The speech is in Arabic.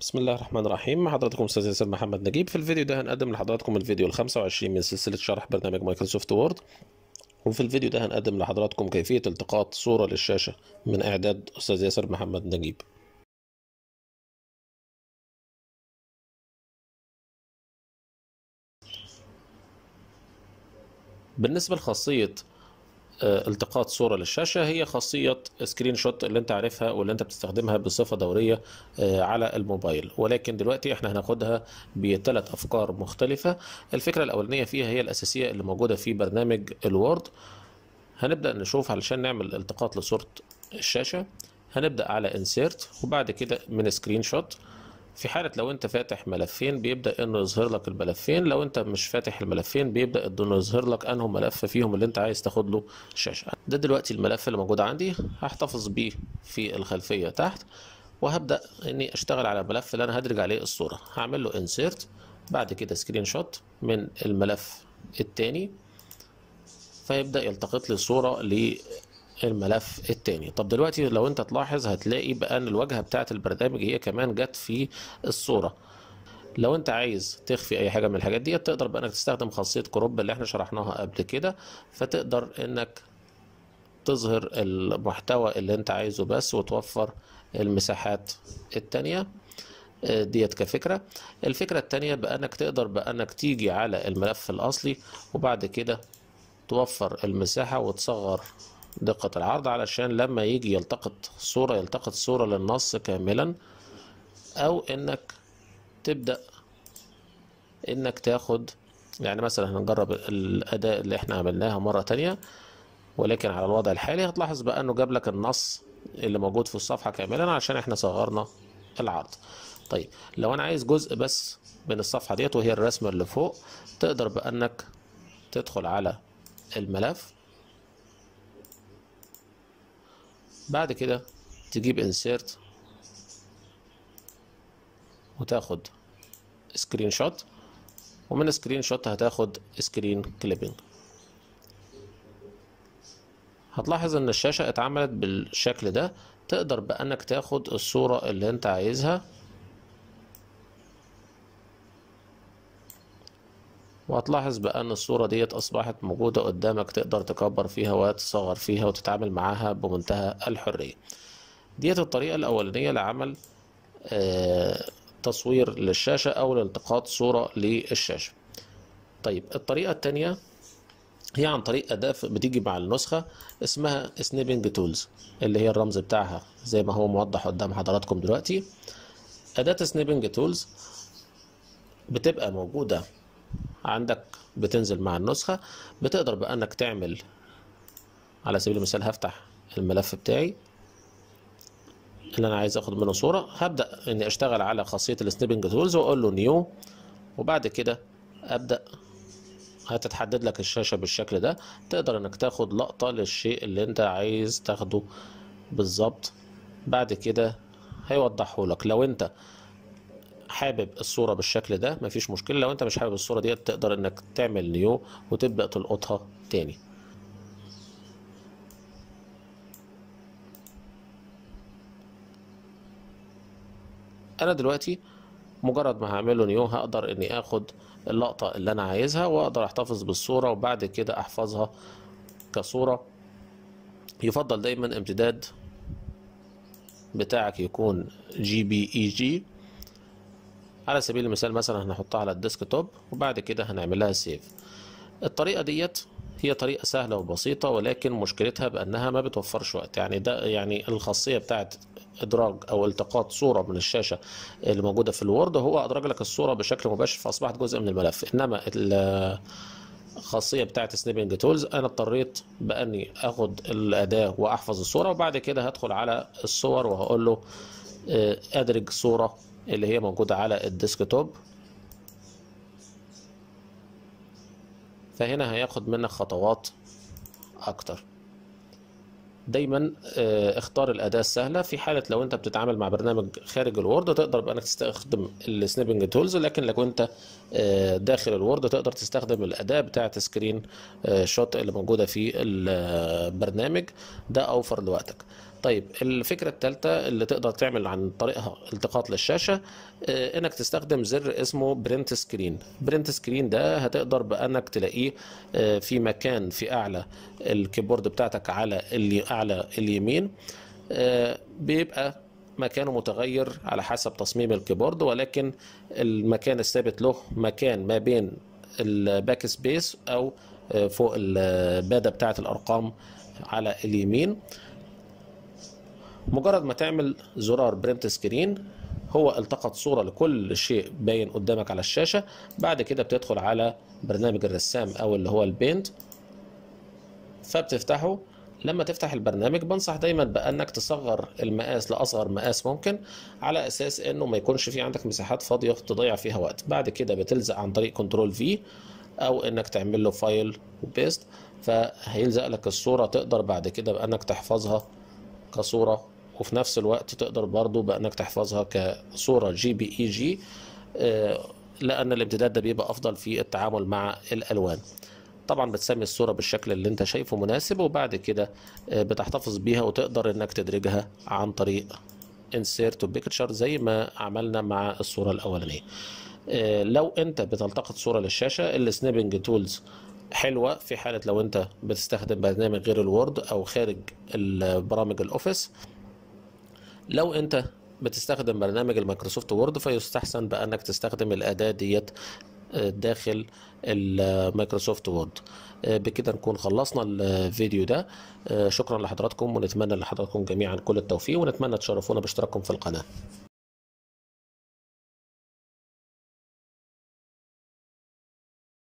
بسم الله الرحمن الرحيم مع حضراتكم استاذ ياسر محمد نجيب في الفيديو ده هنقدم لحضراتكم الفيديو ال 25 من سلسله شرح برنامج مايكروسوفت وورد وفي الفيديو ده هنقدم لحضراتكم كيفيه التقاط صوره للشاشه من اعداد استاذ ياسر محمد نجيب بالنسبه لخاصيه آه، التقاط صوره للشاشه هي خاصيه سكرين شوت اللي انت عارفها واللي انت بتستخدمها بصفه دوريه آه، على الموبايل ولكن دلوقتي احنا هناخدها بثلاث افكار مختلفه الفكره الاولانيه فيها هي الاساسيه اللي موجوده في برنامج الوورد هنبدا نشوف علشان نعمل التقاط لصوره الشاشه هنبدا على انسيرت وبعد كده من سكرين شوت في حاله لو انت فاتح ملفين بيبدا انه يظهر لك الملفين لو انت مش فاتح الملفين بيبدا انه يظهر لك انه ملف فيهم اللي انت عايز تاخد له شاشه ده دلوقتي الملف اللي موجود عندي هحتفظ بيه في الخلفيه تحت وهبدا اني اشتغل على الملف اللي انا هدرج عليه الصوره هعمل له انسيرت بعد كده سكرين شوت من الملف الثاني فيبدا يلتقط لي صوره الملف التاني طب دلوقتي لو انت تلاحظ هتلاقي بقى ان الواجهه بتاعه البرنامج هي كمان جت في الصوره لو انت عايز تخفي اي حاجه من الحاجات دي تقدر بانك تستخدم خاصيه كروب اللي احنا شرحناها قبل كده فتقدر انك تظهر المحتوى اللي انت عايزه بس وتوفر المساحات التانية آه، ديت كفكرة الفكرة التانية بأنك تقدر بأنك تيجي على الملف الأصلي وبعد كده توفر المساحة وتصغر دقة العرض علشان لما يجي يلتقط صورة يلتقط صورة للنص كاملا أو إنك تبدأ إنك تاخد يعني مثلا هنجرب الأداء اللي إحنا عملناها مرة تانية ولكن على الوضع الحالي هتلاحظ بقى إنه جاب لك النص اللي موجود في الصفحة كاملا علشان إحنا صغرنا العرض طيب لو أنا عايز جزء بس من الصفحة ديت وهي الرسمة اللي فوق تقدر بأنك تدخل على الملف بعد كده تجيب انسيرت وتاخد سكرين شوت ومن سكرين شوت هتاخد سكرين كليبنج هتلاحظ ان الشاشة اتعملت بالشكل ده تقدر بانك تاخد الصورة اللي انت عايزها وهتلاحظ بقى ان الصورة ديت اصبحت موجودة قدامك تقدر تكبر فيها وتصغر فيها وتتعامل معاها بمنتهى الحرية ديت الطريقة الاولانية لعمل آه، تصوير للشاشة او لالتقاط صورة للشاشة طيب الطريقة التانية هي عن طريق أداة بتيجي مع النسخة اسمها سنيبنج تولز اللي هي الرمز بتاعها زي ما هو موضح قدام حضراتكم دلوقتي أداة سنيبنج تولز بتبقى موجودة عندك بتنزل مع النسخة بتقدر بأنك تعمل على سبيل المثال هفتح الملف بتاعي اللي انا عايز اخد منه صوره هبدا اني اشتغل على خاصيه السنيبنج تولز واقول له نيو وبعد كده ابدا هتتحدد لك الشاشه بالشكل ده تقدر انك تاخد لقطه للشيء اللي انت عايز تاخده بالظبط بعد كده هيوضحه لك لو انت حابب الصوره بالشكل ده مفيش مشكله لو انت مش حابب الصوره ديت تقدر انك تعمل نيو وتبدا تلقطها تاني انا دلوقتي مجرد ما هعمله نيو هقدر اني اخد اللقطه اللي انا عايزها واقدر احتفظ بالصوره وبعد كده احفظها كصوره يفضل دايما امتداد بتاعك يكون جي بي اي جي على سبيل المثال مثلا هنحطها على الديسك توب وبعد كده هنعمل لها سيف الطريقه ديت هي طريقه سهله وبسيطه ولكن مشكلتها بانها ما بتوفرش وقت يعني ده يعني الخاصيه بتاعت ادراج او التقاط صوره من الشاشه اللي موجوده في الوورد هو ادرج لك الصوره بشكل مباشر فاصبحت جزء من الملف انما الخاصيه بتاعت سنيبنج تولز انا اضطريت باني اخد الاداه واحفظ الصوره وبعد كده هدخل على الصور وهقول له آه، ادرج صوره اللي هي موجودة على الديسكتوب فهنا هياخد منك خطوات اكتر دايما آه، اختار الاداه السهله في حاله لو انت بتتعامل مع برنامج خارج الوورد تقدر بانك تستخدم السنيبنج تولز لكن لو انت آه، داخل الوورد تقدر تستخدم الاداه بتاعه سكرين شوت اللي موجوده في البرنامج آه، ده اوفر لوقتك طيب الفكره الثالثه اللي تقدر تعمل عن طريقها التقاط للشاشه آه، انك تستخدم زر اسمه برنت سكرين برنت سكرين ده هتقدر بانك تلاقيه آه، في مكان في اعلى الكيبورد بتاعتك على اللي اعلى اليمين آه، بيبقى مكانه متغير على حسب تصميم الكيبورد ولكن المكان الثابت له مكان ما بين الباك سبيس او فوق الباده بتاعه الارقام على اليمين مجرد ما تعمل زرار برنت سكرين هو التقط صوره لكل شيء باين قدامك على الشاشه بعد كده بتدخل على برنامج الرسام او اللي هو البينت فبتفتحه لما تفتح البرنامج بنصح دايما بانك تصغر المقاس لاصغر مقاس ممكن على اساس انه ما يكونش في عندك مساحات فاضيه تضيع فيها وقت بعد كده بتلزق عن طريق كنترول في او انك تعمل له فايل وبيست فهيلزق لك الصوره تقدر بعد كده بانك تحفظها كصوره وفي نفس الوقت تقدر برضو بانك تحفظها كصوره جي بي اي جي لان الامتداد ده بيبقى افضل في التعامل مع الالوان طبعا بتسمي الصوره بالشكل اللي انت شايفه مناسب وبعد كده آه، بتحتفظ بيها وتقدر انك تدرجها عن طريق انسيرت بيكتشر زي ما عملنا مع الصوره الاولانيه آه، لو انت بتلتقط صوره للشاشه السنيبنج تولز حلوه في حاله لو انت بتستخدم برنامج غير الوورد او خارج برامج الاوفيس لو انت بتستخدم برنامج المايكروسوفت وورد فيستحسن بقى انك تستخدم الاداه ديت آه، داخل المايكروسوفت وورد آه، بكده نكون خلصنا الفيديو ده آه، شكرا لحضراتكم ونتمنى لحضراتكم جميعا كل التوفيق ونتمنى تشرفونا باشتراككم في القناه